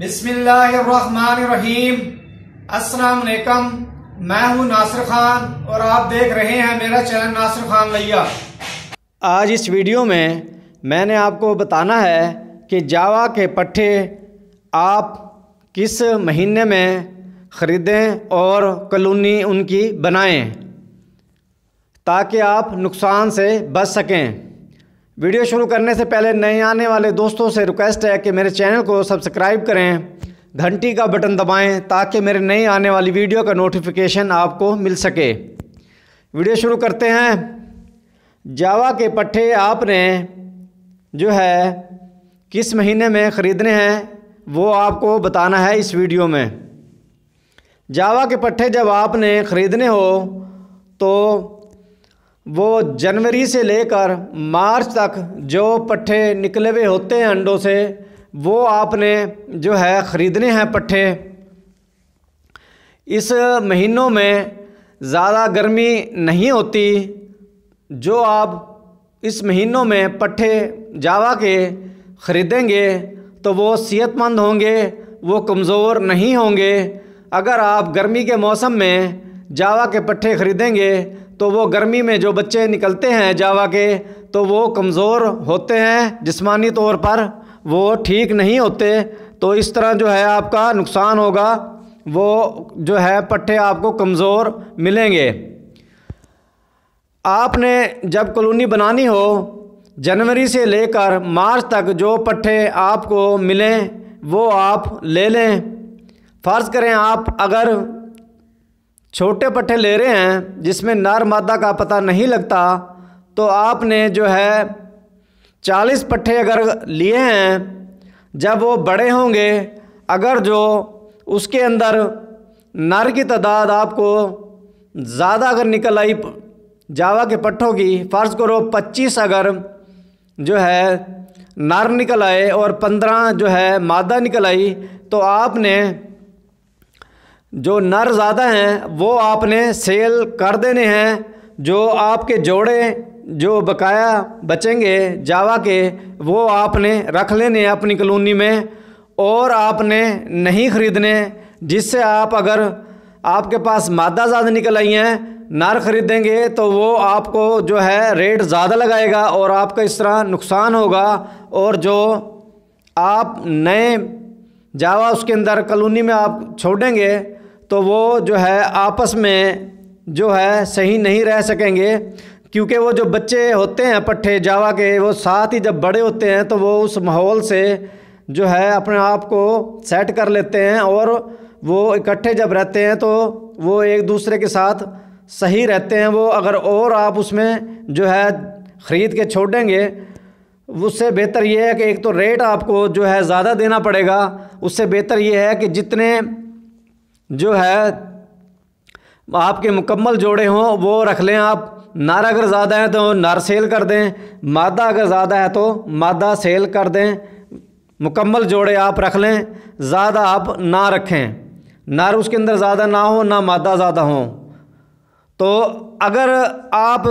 बिस्मिल्लाहिर्रहमानिर्रहीम अस्सलाम वालेकुम मैं हूं नासिर खान और आप देख रहे हैं मेरा चैनल नासिर खान लैया आज इस वीडियो में मैंने आपको बताना है कि जावा के पट्टे आप किस महीने में ख़रीदें और कलोनी उनकी बनाएं ताकि आप नुकसान से बच सकें वीडियो शुरू करने से पहले नए आने वाले दोस्तों से रिक्वेस्ट है कि मेरे चैनल को सब्सक्राइब करें घंटी का बटन दबाएं ताकि मेरे नई आने वाली वीडियो का नोटिफिकेशन आपको मिल सके वीडियो शुरू करते हैं जावा के पट्टे आपने जो है किस महीने में ख़रीदने हैं वो आपको बताना है इस वीडियो में जावा के पट्टे जब आपने ख़रीदने हो तो वो जनवरी से लेकर मार्च तक जो पट्ठे निकले हुए होते हैं अंडों से वो आपने जो है ख़रीदने हैं पट्ठे इस महीनों में ज़्यादा गर्मी नहीं होती जो आप इस महीनों में पट्ठे जावा के ख़रीदेंगे तो वो सेहतमंद होंगे वो कमज़ोर नहीं होंगे अगर आप गर्मी के मौसम में जावा के पट्टे ख़रीदेंगे तो वो गर्मी में जो बच्चे निकलते हैं जावा के तो वो कमज़ोर होते हैं जिसमानी तौर पर वो ठीक नहीं होते तो इस तरह जो है आपका नुकसान होगा वो जो है पट्टे आपको कमज़ोर मिलेंगे आपने जब कॉलोनी बनानी हो जनवरी से लेकर मार्च तक जो पट्टे आपको मिलें वो आप ले लें फ़र्ज़ करें आप अगर छोटे पट्टे ले रहे हैं जिसमें नर मादा का पता नहीं लगता तो आपने जो है चालीस पट्टे अगर लिए हैं जब वो बड़े होंगे अगर जो उसके अंदर नर की तादाद आपको ज़्यादा अगर निकल आई जावा के पट्टों की फ़र्ज़ करो पच्चीस अगर जो है नर निकल आए और पंद्रह जो है मादा निकल आई तो आपने जो नर ज़्यादा हैं वो आपने सेल कर देने हैं जो आपके जोड़े जो बकाया बचेंगे जावा के वो आपने रख लेने हैं अपनी कलोनी में और आपने नहीं ख़रीदने जिससे आप अगर आपके पास मादा ज़्यादा निकल आई हैं नर ख़रीदेंगे तो वो आपको जो है रेट ज़्यादा लगाएगा और आपका इस तरह नुकसान होगा और जो आप नए जावा उसके अंदर कलोनी में आप छोड़ेंगे तो वो जो है आपस में जो है सही नहीं रह सकेंगे क्योंकि वो जो बच्चे होते हैं पट्ठे जावा के वो साथ ही जब बड़े होते हैं तो वो उस माहौल से जो है अपने आप को सेट कर लेते हैं और वो इकट्ठे जब रहते हैं तो वो एक दूसरे के साथ सही रहते हैं वो अगर और आप उसमें जो है ख़रीद के छोड़ेंगे उससे बेहतर ये है कि एक तो रेट आपको जो है ज़्यादा देना पड़ेगा उससे बेहतर ये है कि जितने जो है आपके मुकम्मल जोड़े हों वो रख लें आप नार अगर ज़्यादा हैं तो नार सेल कर दें मादा अगर ज़्यादा है तो मादा सेल कर दें मुकम्मल जोड़े आप रख लें ज़्यादा आप ना रखें नार उसके अंदर ज़्यादा ना हो ना मादा ज़्यादा हो तो अगर आप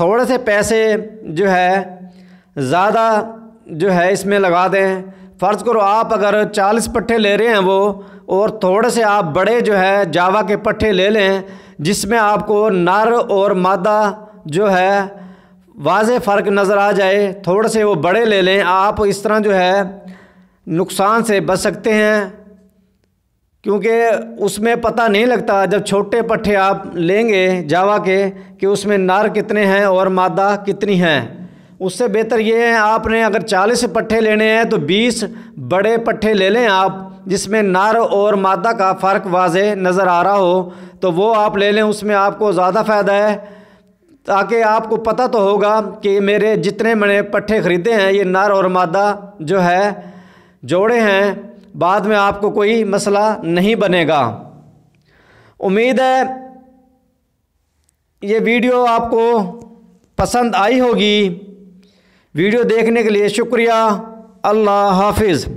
थोड़े से पैसे जो है ज़्यादा जो है इसमें लगा दें फ़र्ज़ करो आप अगर चालीस पट्टे ले रहे हैं वो और थोड़े से आप बड़े जो है जावा के पट्टे ले लें जिसमें आपको नर और मादा जो है वाज फ़र्क नज़र आ जाए थोड़े से वो बड़े ले लें आप इस तरह जो है नुकसान से बच सकते हैं क्योंकि उसमें पता नहीं लगता जब छोटे पट्टे आप लेंगे जावा के कि उसमें नार कितने हैं और मादा कितनी हैं उससे बेहतर ये है आपने अगर 40 पट्टे लेने हैं तो 20 बड़े पट्टे ले लें आप जिसमें नर और मादा का फ़र्क वाज नज़र आ रहा हो तो वो आप ले लें उसमें आपको ज़्यादा फ़ायदा है ताकि आपको पता तो होगा कि मेरे जितने मैंने पट्ठे ख़रीदे हैं ये नर और मादा जो है जोड़े हैं बाद में आपको कोई मसला नहीं बनेगा उम्मीद है ये वीडियो आपको पसंद आई होगी वीडियो देखने के लिए शुक्रिया अल्लाह हाफिज़